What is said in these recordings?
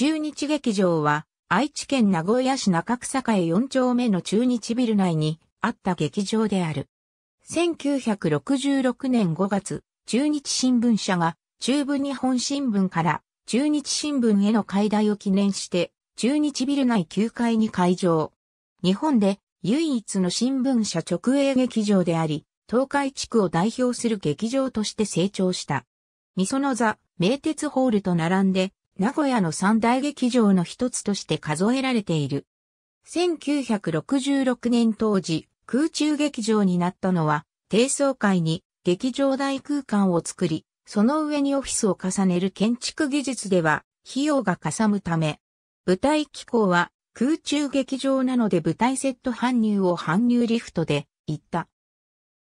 中日劇場は、愛知県名古屋市中草栄4丁目の中日ビル内にあった劇場である。1966年5月、中日新聞社が中部日本新聞から中日新聞への解体を記念して、中日ビル内9階に開場。日本で唯一の新聞社直営劇場であり、東海地区を代表する劇場として成長した。みその座、名鉄ホールと並んで、名古屋の三大劇場の一つとして数えられている。1966年当時、空中劇場になったのは、低層階に劇場大空間を作り、その上にオフィスを重ねる建築技術では、費用がかさむため、舞台機構は空中劇場なので舞台セット搬入を搬入リフトで行った。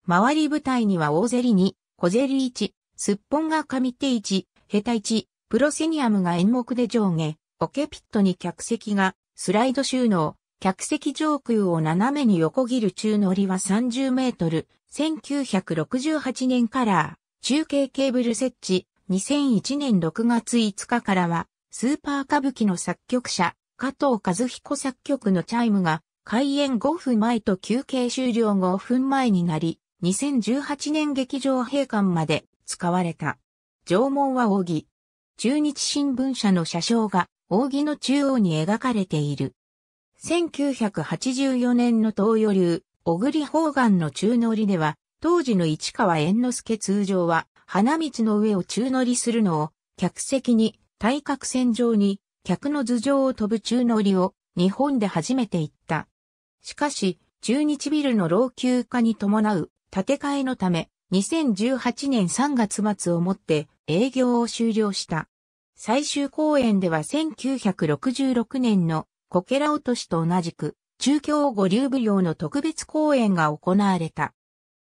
周り舞台には大ゼリに小ゼリ1、すっぽんが上手1、下手1、プロセニアムが演目で上下、オケピットに客席がスライド収納、客席上空を斜めに横切る中乗りは30メートル、1968年カラー、中継ケーブル設置、2001年6月5日からは、スーパー歌舞伎の作曲者、加藤和彦作曲のチャイムが、開演5分前と休憩終了5分前になり、2018年劇場閉館まで使われた。縄文は義。中日新聞社の社章が扇の中央に描かれている。1984年の東予流、小栗方眼の中乗りでは、当時の市川猿之助通常は、花道の上を中乗りするのを、客席に、対角線上に、客の頭上を飛ぶ中乗りを、日本で初めて行った。しかし、中日ビルの老朽化に伴う建て替えのため、2018年3月末をもって営業を終了した。最終公演では1966年のコケラ落としと同じく中京五流舞踊の特別公演が行われた。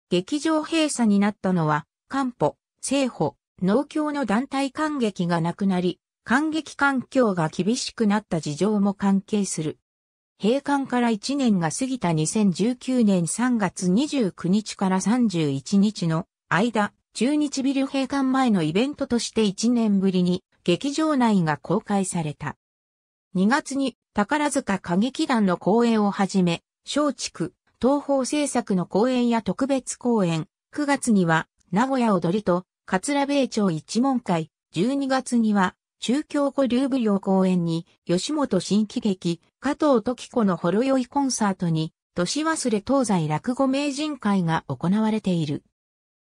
劇場閉鎖になったのは、官保、政歩、農協の団体観劇がなくなり、観劇環境が厳しくなった事情も関係する。閉館から1年が過ぎた2019年3月29日から31日の間、中日ビル閉館前のイベントとして1年ぶりに劇場内が公開された。2月に宝塚歌劇団の公演をはじめ、松竹、東方制作の公演や特別公演、9月には名古屋踊りと、桂米町一門会、12月には中京五流舞踊公演に、吉本新喜劇、加藤時子のほろ酔いコンサートに、年忘れ東西落語名人会が行われている。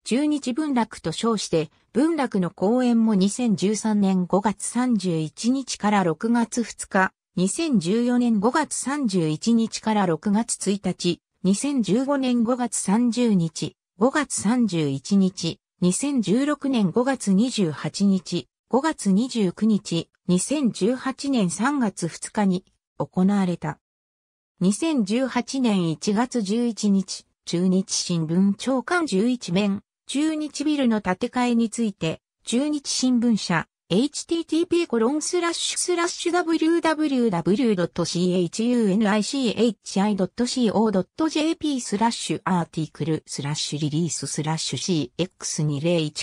中日文楽と称して、文楽の公演も2013年5月31日から6月2日、2014年5月31日から6月1日、2015年5月30日、5月31日、2016年5月28日、5月29日、2018年3月2日に行われた。2018年1月11日、中日新聞長官11面、中日ビルの建て替えについて、中日新聞社、http コロンスラッシュスラッシュ www.chunichi.co.jp スラッシュアーティクルスラッシュリリーススラッシュ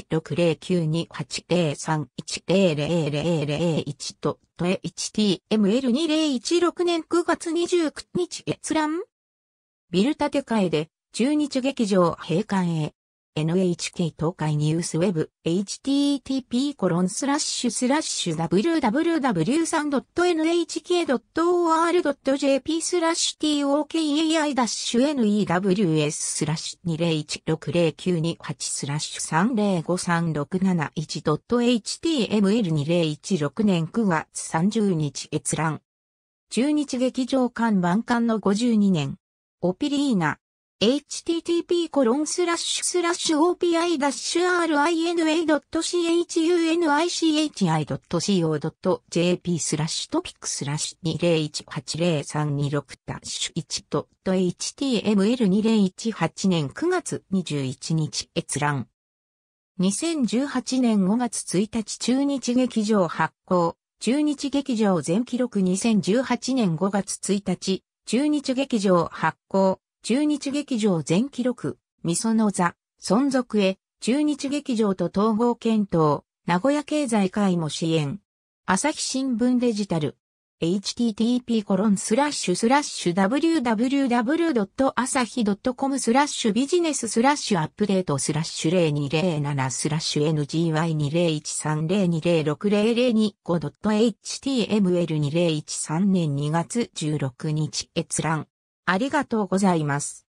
CX2016092803100001 と HTML2016 年9月29日閲覧ビル建て替えで中日劇場閉館へ NHK 東海ニュースウェブ http コロンスラッシュスラッシュ www.nhk.or.jp スラッシュ tokei-news スラッシュ20160928スラッシュ 3053671.html2016 年9月30日閲覧中日劇場館万館の52年オピリーナ http コロンスラッシュスラッシュ opi-rina.chunichi.co.jp スラッシュトピックスラッシュ20180326ダッシュ 1.html2018 年9月21日閲覧2018年5月1日中日劇場発行中日劇場全記録2018年5月1日中日劇場発行中日劇場全記録、みその座、存続へ、中日劇場と統合検討、名古屋経済会も支援。朝日新聞デジタル。http コロンスラッシュスラッシュ www.asahi.com スラッシュビジネススラッシュアップデートスラッシュ0207スラッシュ NGY201302060025.html2013 年2月16日閲覧ありがとうございます。